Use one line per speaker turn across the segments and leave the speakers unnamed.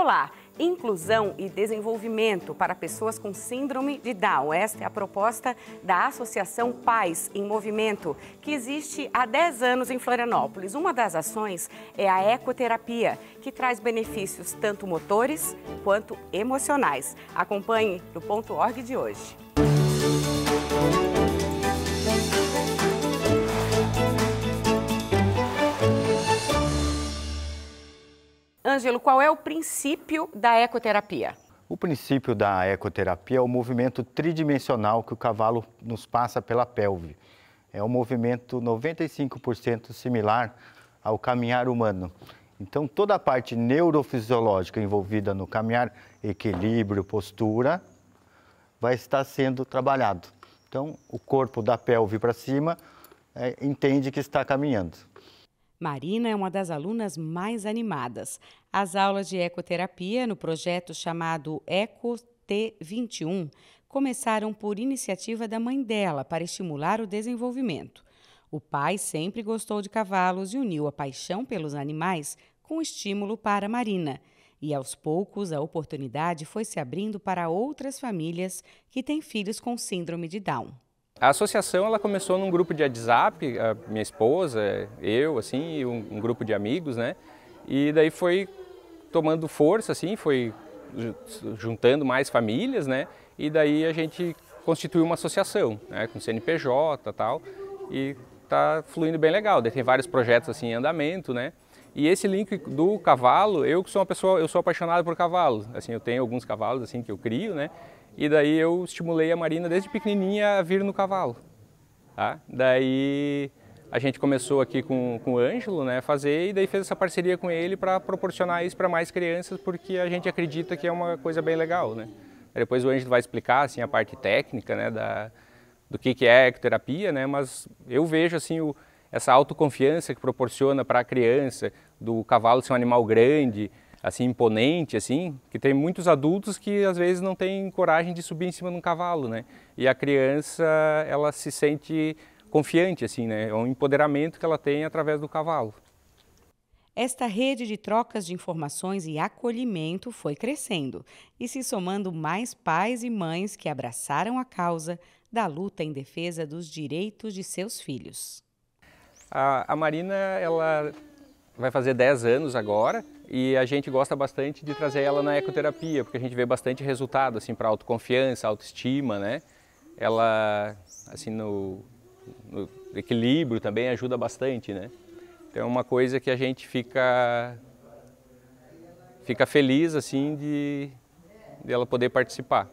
Olá! Inclusão e desenvolvimento para pessoas com síndrome de Down. Esta é a proposta da Associação Pais em Movimento, que existe há 10 anos em Florianópolis. Uma das ações é a ecoterapia, que traz benefícios tanto motores quanto emocionais. Acompanhe no ponto org de hoje. Música Ângelo, qual é o princípio da ecoterapia?
O princípio da ecoterapia é o movimento tridimensional que o cavalo nos passa pela pelve. É um movimento 95% similar ao caminhar humano. Então, toda a parte neurofisiológica envolvida no caminhar, equilíbrio, postura, vai estar sendo trabalhado. Então, o corpo da pelve para cima é, entende que está caminhando.
Marina é uma das alunas mais animadas. As aulas de ecoterapia no projeto chamado Eco T21 começaram por iniciativa da mãe dela para estimular o desenvolvimento. O pai sempre gostou de cavalos e uniu a paixão pelos animais com estímulo para Marina. E aos poucos a oportunidade foi se abrindo para outras famílias que têm filhos com síndrome de Down.
A associação ela começou num grupo de WhatsApp, minha esposa, eu, assim, e um, um, grupo de amigos, né? E daí foi tomando força, assim, foi juntando mais famílias, né? E daí a gente constituiu uma associação, né? Com CNPJ, tal, e tá fluindo bem legal. Daí tem vários projetos assim em andamento, né? E esse link do cavalo, eu que sou uma pessoa, eu sou apaixonado por cavalos. Assim, eu tenho alguns cavalos assim que eu crio, né? E daí eu estimulei a Marina desde pequenininha a vir no cavalo. Tá? Daí a gente começou aqui com, com o Ângelo, né, fazer e daí fez essa parceria com ele para proporcionar isso para mais crianças, porque a gente acredita que é uma coisa bem legal, né? Depois o Ângelo vai explicar assim a parte técnica, né, da do que que é ecoterapia, né? Mas eu vejo assim o, essa autoconfiança que proporciona para a criança do cavalo ser um animal grande, assim imponente assim, que tem muitos adultos que às vezes não têm coragem de subir em cima de um cavalo, né? E a criança, ela se sente confiante assim, né? É um empoderamento que ela tem através do cavalo.
Esta rede de trocas de informações e acolhimento foi crescendo e se somando mais pais e mães que abraçaram a causa da luta em defesa dos direitos de seus filhos.
A, a Marina ela vai fazer 10 anos agora e a gente gosta bastante de trazer ela na ecoterapia, porque a gente vê bastante resultado assim para autoconfiança, autoestima, né? Ela assim no, no, equilíbrio também ajuda bastante, né? Então é uma coisa que a gente fica fica feliz assim de dela de poder participar.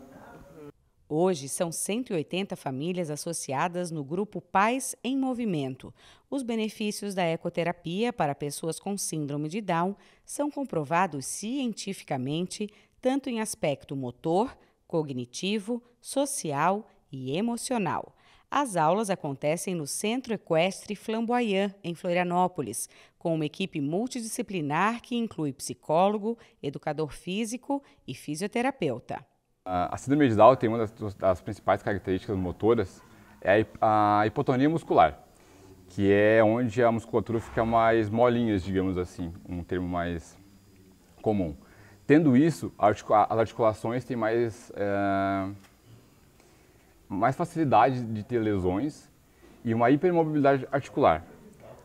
Hoje são 180 famílias associadas no grupo Pais em Movimento. Os benefícios da ecoterapia para pessoas com síndrome de Down são comprovados cientificamente, tanto em aspecto motor, cognitivo, social e emocional. As aulas acontecem no Centro Equestre Flamboyant, em Florianópolis, com uma equipe multidisciplinar que inclui psicólogo, educador físico e fisioterapeuta.
A síndrome de Down tem uma das, das principais características motoras, é a hipotonia muscular, que é onde a musculatura fica mais molinha, digamos assim, um termo mais comum. Tendo isso, as articulações têm mais, é, mais facilidade de ter lesões e uma hipermobilidade articular.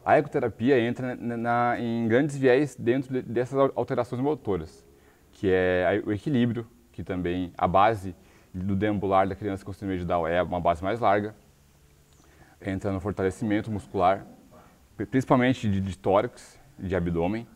A ecoterapia entra na, na, em grandes viés dentro de, dessas alterações motoras, que é o equilíbrio, que também a base do deambular da criança com síndrome de Down é uma base mais larga, entra no fortalecimento muscular, principalmente de, de tórax, de abdômen.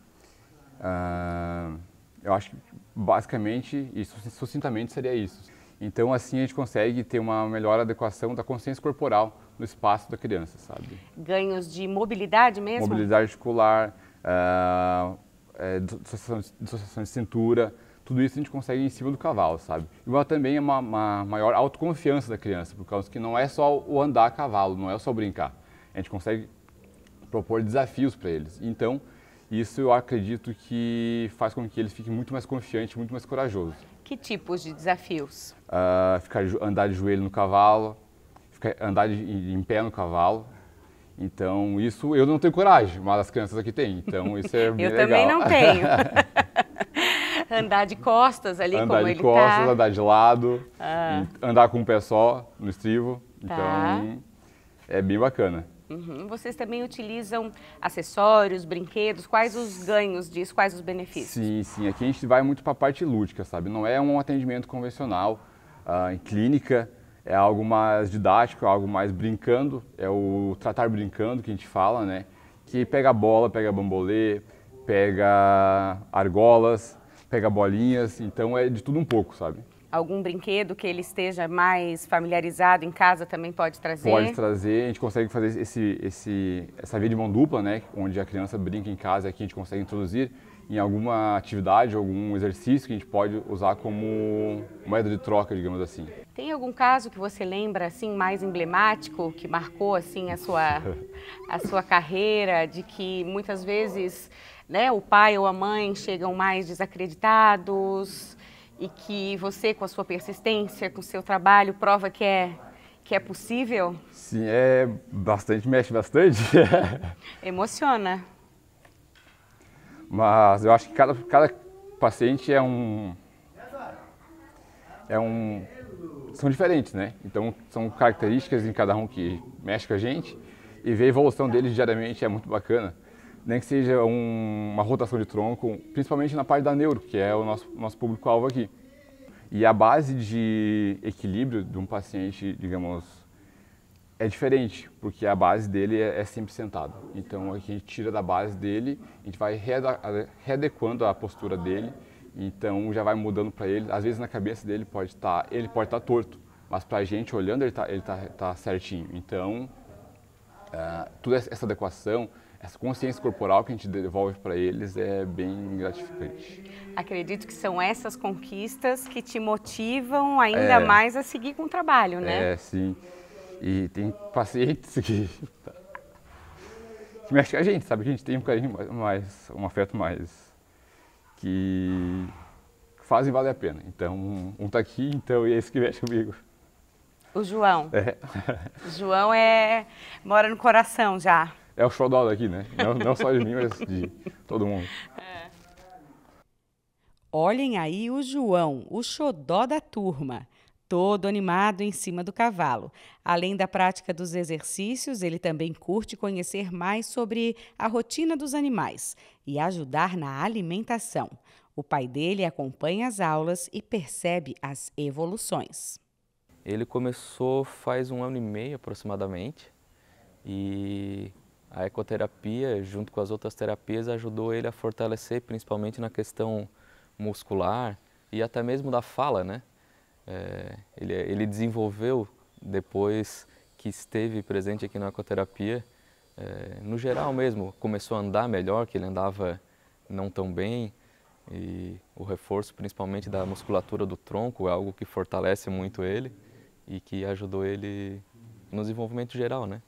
Uh, eu acho que basicamente e sucintamente seria isso. Então assim a gente consegue ter uma melhor adequação da consciência corporal no espaço da criança, sabe?
Ganhos de mobilidade mesmo?
Mobilidade articular, uh, é, dissociação, dissociação de cintura, tudo isso a gente consegue em cima do cavalo, sabe? Igual também é uma, uma, maior autoconfiança da criança, por causa que não é só o andar a cavalo, não é só brincar. A gente consegue propor desafios para eles. Então, isso eu acredito que faz com que eles fiquem muito mais confiantes, muito mais corajosos.
Que tipos de desafios?
Uh, ficar, andar de joelho no cavalo, ficar, andar de, em pé no cavalo, então, isso eu não tenho coragem, mas as crianças aqui têm. Então, isso é bem legal. Eu também não tenho.
andar de costas ali, andar como ele costas, tá. Andar de costas,
andar de lado, ah. andar com um pé só no estribo. Tá. Então, é bem bacana.
Uhum. Vocês também utilizam acessórios, brinquedos, quais os ganhos disso, quais os benefícios?
Sim, sim, aqui a gente vai muito para a parte lúdica, sabe? Não é um atendimento convencional ah, em clínica, é algo mais didático, é algo mais brincando, é o tratar brincando que a gente fala, né? Que pega bola, pega bambolê, pega argolas, pega bolinhas, então é de tudo um pouco, sabe?
Algum brinquedo que ele esteja mais familiarizado em casa também pode trazer? Pode
trazer, a gente consegue fazer esse, esse, essa via de mão dupla, né? Onde a criança brinca em casa e aqui a gente consegue introduzir em alguma atividade, algum exercício que a gente pode usar como moeda de troca, digamos assim.
Tem algum caso que você lembra assim mais emblemático que marcou assim a sua a sua carreira, de que muitas vezes né, o pai ou a mãe chegam mais desacreditados e que você, com a sua persistência, com o seu trabalho, prova que é que é possível?
Sim, é bastante, mexe bastante.
Emociona.
Mas eu acho que cada, cada paciente é um. É um. São diferentes, né? Então são características em cada um que mexe com a gente e ver a evolução deles diariamente é muito bacana nem que seja um, uma rotação de tronco, principalmente na parte da neuro, que é o nosso, nosso público-alvo aqui. E a base de equilíbrio de um paciente, digamos, é diferente, porque a base dele é, é sempre sentado. Então a gente tira da base dele, a gente vai readequando a postura dele, então já vai mudando para ele. Às vezes na cabeça dele pode estar, tá, ele pode estar tá torto, mas para a gente olhando ele está tá, tá, certinho. Então uh, toda essa adequação, essa consciência corporal que a gente devolve para eles é bem gratificante.
Acredito que são essas conquistas que te motivam ainda é, mais a seguir com o trabalho, né? É,
sim. E tem pacientes que, tá, que mexem com a gente, sabe? A gente tem um carinho mais, um afeto mais, que fazem valer a pena. Então, um está aqui, então é esse que mexe comigo.
O João. É. O João é, mora no coração já.
É o xodó daqui, né? Não, não só de mim, mas de todo mundo. É.
Olhem aí o João, o xodó da turma todo animado em cima do cavalo. Além da prática dos exercícios, ele também curte conhecer mais sobre a rotina dos animais e ajudar na alimentação. O pai dele acompanha as aulas e percebe as evoluções.
Ele começou faz um ano e meio aproximadamente e a ecoterapia, junto com as outras terapias, ajudou ele a fortalecer, principalmente na questão muscular e até mesmo da fala, né? É, ele, ele desenvolveu depois que esteve presente aqui na ecoterapia, é, no geral mesmo, começou a andar melhor, que ele andava não tão bem, e o reforço principalmente da musculatura do tronco é algo que fortalece muito ele e que ajudou ele no desenvolvimento geral, né?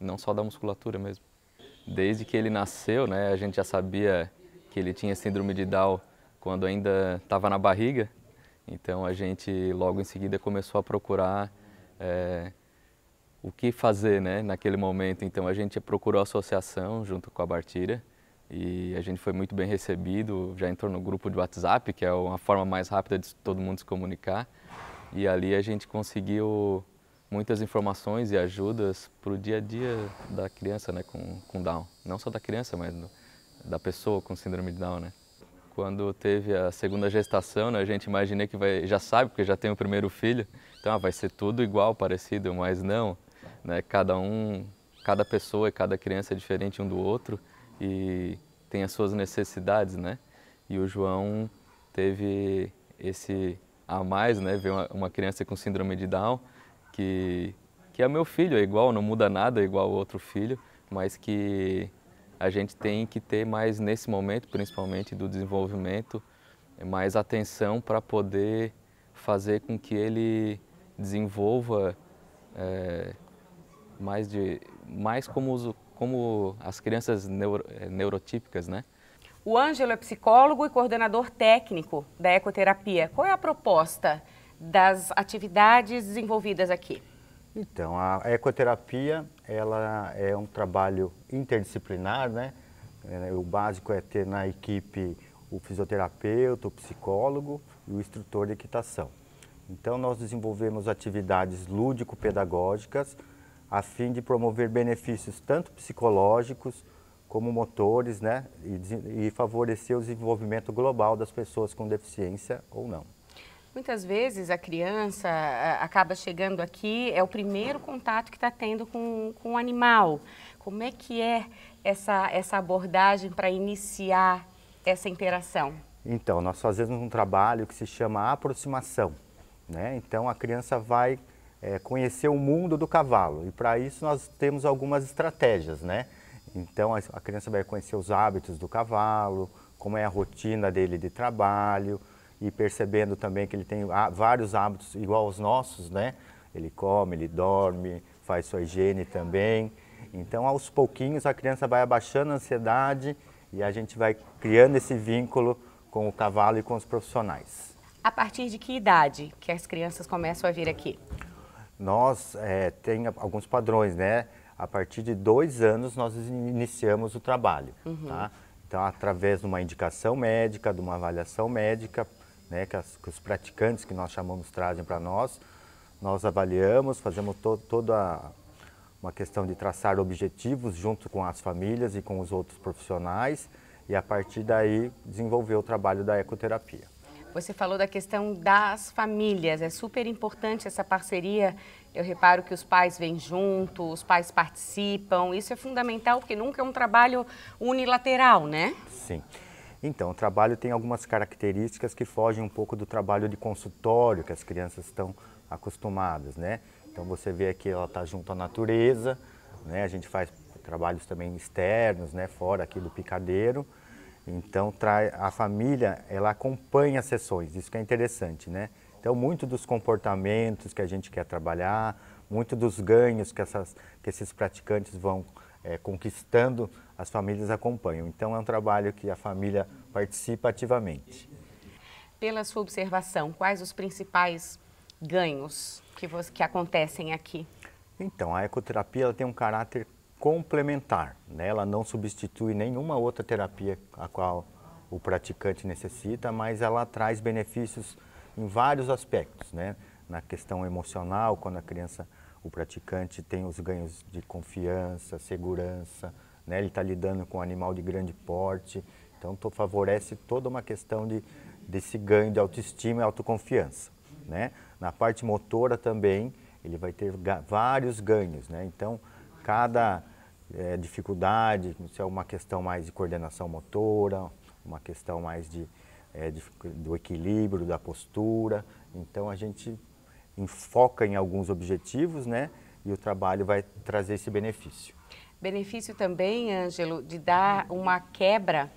não só da musculatura mesmo. Desde que ele nasceu, né, a gente já sabia que ele tinha síndrome de Down quando ainda estava na barriga. Então a gente logo em seguida começou a procurar é, o que fazer, né, naquele momento. Então a gente procurou a associação junto com a Bartira e a gente foi muito bem recebido, já entrou no grupo de WhatsApp, que é uma forma mais rápida de todo mundo se comunicar. E ali a gente conseguiu muitas informações e ajudas para o dia a dia da criança né, com, com Down. Não só da criança, mas do, da pessoa com síndrome de Down. Né? Quando teve a segunda gestação, né, a gente imaginei que vai, já sabe, porque já tem o primeiro filho, então ah, vai ser tudo igual, parecido, mas não. Né? Cada um, cada pessoa e cada criança é diferente um do outro e tem as suas necessidades, né? E o João teve esse a mais, né? Ver uma, uma criança com síndrome de Down, que, que é meu filho, é igual, não muda nada, é igual outro filho, mas que a gente tem que ter mais nesse momento, principalmente do desenvolvimento, mais atenção para poder fazer com que ele desenvolva é, mais de mais como os, como as crianças neuro, eh, neurotípicas, né?
O Ângelo é psicólogo e coordenador técnico da ecoterapia. Qual é a proposta das atividades desenvolvidas aqui?
Então, a ecoterapia ela é um trabalho interdisciplinar, né? É, o básico é ter na equipe o fisioterapeuta, o psicólogo e o instrutor de equitação. Então, nós desenvolvemos atividades lúdico-pedagógicas a fim de promover benefícios tanto psicológicos como motores, né? E, e favorecer o desenvolvimento global das pessoas com deficiência ou não.
Muitas vezes a criança acaba chegando aqui, é o primeiro contato que está tendo com, com o animal. Como é que é essa, essa abordagem para iniciar essa interação?
Então, nós fazemos um trabalho que se chama aproximação. Né? Então, a criança vai é, conhecer o mundo do cavalo e para isso nós temos algumas estratégias. Né? Então, a, a criança vai conhecer os hábitos do cavalo, como é a rotina dele de trabalho, e percebendo também que ele tem vários hábitos igual aos nossos, né? Ele come, ele dorme, faz sua higiene também. Então, aos pouquinhos, a criança vai abaixando a ansiedade e a gente vai criando esse vínculo com o cavalo e com os profissionais.
A partir de que idade que as crianças começam a vir aqui?
Nós é, tem alguns padrões, né? A partir de dois anos nós iniciamos o trabalho, uhum. tá? Então, através de uma indicação médica, de uma avaliação médica, né, que, as, que os praticantes que nós chamamos trazem para nós. Nós avaliamos, fazemos to, toda uma questão de traçar objetivos junto com as famílias e com os outros profissionais e a partir daí desenvolver o trabalho da ecoterapia.
Você falou da questão das famílias, é super importante essa parceria. Eu reparo que os pais vêm junto, os pais participam. Isso é fundamental porque nunca é um trabalho unilateral, né?
Sim. Então, o trabalho tem algumas características que fogem um pouco do trabalho de consultório que as crianças estão acostumadas, né? Então você vê aqui ela está junto à natureza, né? A gente faz trabalhos também externos, né? Fora aqui do picadeiro. Então a família ela acompanha as sessões, isso que é interessante, né? Então muito dos comportamentos que a gente quer trabalhar, muito dos ganhos que, essas, que esses praticantes vão é, conquistando, as famílias acompanham. Então é um trabalho que a família participa ativamente.
Pela sua observação, quais os principais ganhos que, você, que acontecem aqui?
Então, a ecoterapia tem um caráter complementar, né? ela não substitui nenhuma outra terapia a qual o praticante necessita, mas ela traz benefícios em vários aspectos, né? na questão emocional, quando a criança o praticante tem os ganhos de confiança, segurança, né? ele está lidando com um animal de grande porte, então favorece toda uma questão de, desse ganho de autoestima e autoconfiança. Né? Na parte motora também, ele vai ter ga vários ganhos, né? então cada é, dificuldade, se é uma questão mais de coordenação motora, uma questão mais de, é, de do equilíbrio, da postura, então a gente enfoca em alguns objetivos, né? E o trabalho vai trazer esse benefício.
Benefício também, Ângelo, de dar uma quebra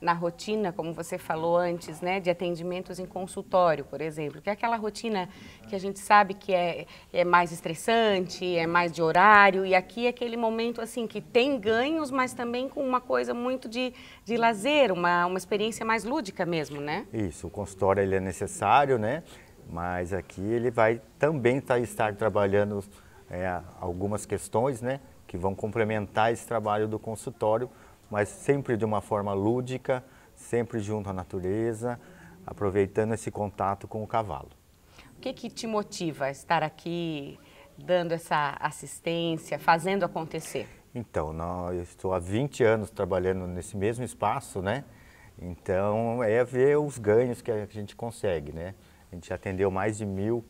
na rotina, como você falou antes, né, de atendimentos em consultório, por exemplo, que é aquela rotina que a gente sabe que é, é mais estressante, é mais de horário, e aqui é aquele momento assim que tem ganhos, mas também com uma coisa muito de, de lazer, uma, uma experiência mais lúdica mesmo, né?
Isso, o consultório ele é necessário, né? mas aqui ele vai também tá, estar trabalhando é, algumas questões, né, que vão complementar esse trabalho do consultório, mas sempre de uma forma lúdica, sempre junto à natureza, aproveitando esse contato com o cavalo.
O que, que te motiva a estar aqui dando essa assistência, fazendo acontecer?
Então, eu estou há 20 anos trabalhando nesse mesmo espaço, né? Então, é ver os ganhos que a gente consegue, né? A gente atendeu mais de mil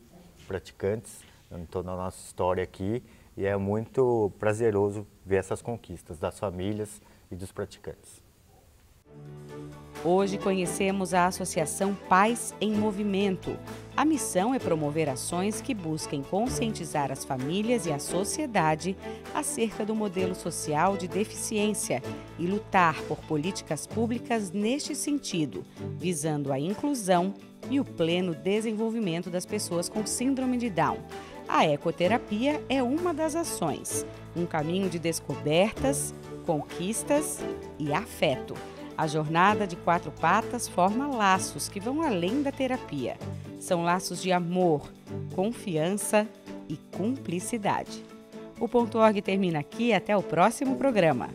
praticantes em toda a nossa história aqui e é muito prazeroso ver essas conquistas das famílias e dos praticantes.
Hoje conhecemos a Associação Pais em Movimento. A missão é promover ações que busquem conscientizar as famílias e a sociedade acerca do modelo social de deficiência e lutar por políticas públicas neste sentido, visando a inclusão e o pleno desenvolvimento das pessoas com síndrome de Down. A ecoterapia é uma das ações, um caminho de descobertas, conquistas e afeto. A jornada de quatro patas forma laços que vão além da terapia. São laços de amor, confiança e cumplicidade. O ponto org termina aqui até o próximo programa.